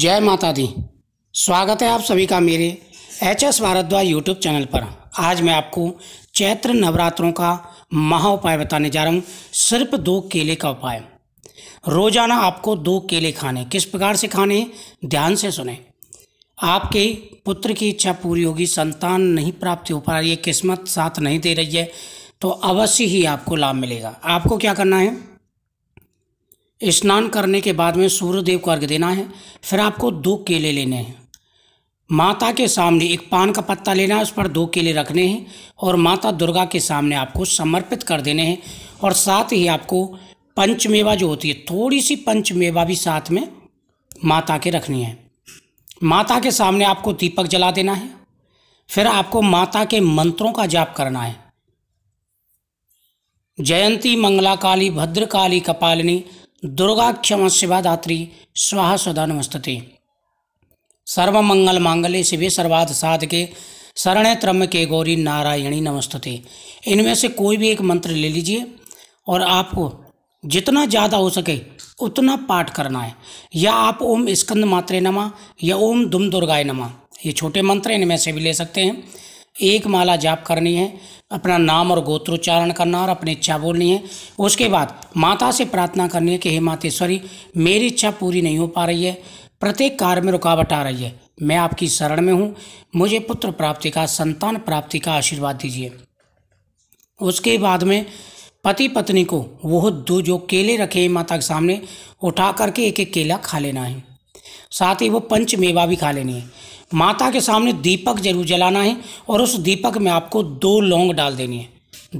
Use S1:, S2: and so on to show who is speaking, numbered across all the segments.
S1: जय माता दी स्वागत है आप सभी का मेरे H S Bhardwaj YouTube channel पर आज मैं आपको चैत्र नवरात्रों का महा उपाय बताने जा रहा हूँ सिर्फ दो केले का उपाय रोजाना आपको दो केले खाने किस प्रकार से खाने ध्यान से सुने आपके पुत्र की इच्छा पूरी होगी संतान नहीं प्राप्त हो पा रही है किस्मत साथ नहीं दे रही है तो अवश्य ही आपको लाभ मिलेगा आपको क्या करना है स्नान करने के बाद में सूर्यदेव को अर्घ देना है फिर आपको दो केले लेने हैं माता के सामने एक पान का पत्ता लेना है उस पर दो केले रखने हैं और माता दुर्गा के सामने आपको समर्पित कर देने हैं और साथ ही आपको पंचमेवा जो होती है थोड़ी सी पंचमेवा भी साथ में माता के रखनी है माता के सामने आपको दीपक जला देना है फिर आपको माता के मंत्रों का जाप करना है जयंती मंगला काली भद्रकाली कपालिनी दुर्गाक्षम शिवादात्री स्वाहा सदा नमस्तते सर्वमंगल मांगल्य शिवे सर्वाध साधके शरण के गौरी नारायणी नमस्तते इनमें से कोई भी एक मंत्र ले लीजिए और आपको जितना ज़्यादा हो सके उतना पाठ करना है या आप ओम स्कंद मात्रे नमा या ओम दुम दुर्गाय नमा ये छोटे मंत्र इनमें से भी ले सकते हैं एक माला जाप करनी है अपना नाम और गोत्रोच्चारण करना और अपनी इच्छा बोलनी है उसके बाद माता से प्रार्थना करनी है कि हे मातेश्वरी मेरी इच्छा पूरी नहीं हो पा रही है प्रत्येक कार्य में रुकावट आ रही है मैं आपकी शरण में हूँ मुझे पुत्र प्राप्ति का संतान प्राप्ति का आशीर्वाद दीजिए उसके बाद में पति पत्नी को वो दो जो केले रखे हैं माता के सामने उठा करके एक एक केला खा लेना है साथ ही वो पंचमेवा भी खा लेनी है माता के सामने दीपक जरूर जलाना है और उस दीपक में आपको दो लौंग डाल देनी है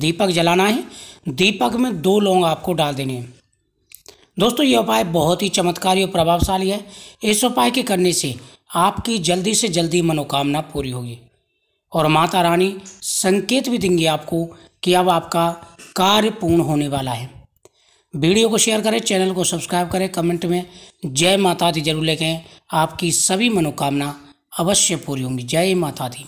S1: दीपक जलाना है दीपक में दो लौंग आपको डाल देनी है दोस्तों ये उपाय बहुत ही चमत्कारी और प्रभावशाली है इस उपाय के करने से आपकी जल्दी से जल्दी मनोकामना पूरी होगी और माता रानी संकेत भी देंगी आपको कि अब आपका कार्य पूर्ण होने वाला है वीडियो को शेयर करें चैनल को सब्सक्राइब करें कमेंट में जय माता दी जरूर लिखें आपकी सभी मनोकामना अवश्य पूरी होंगी जय माता दी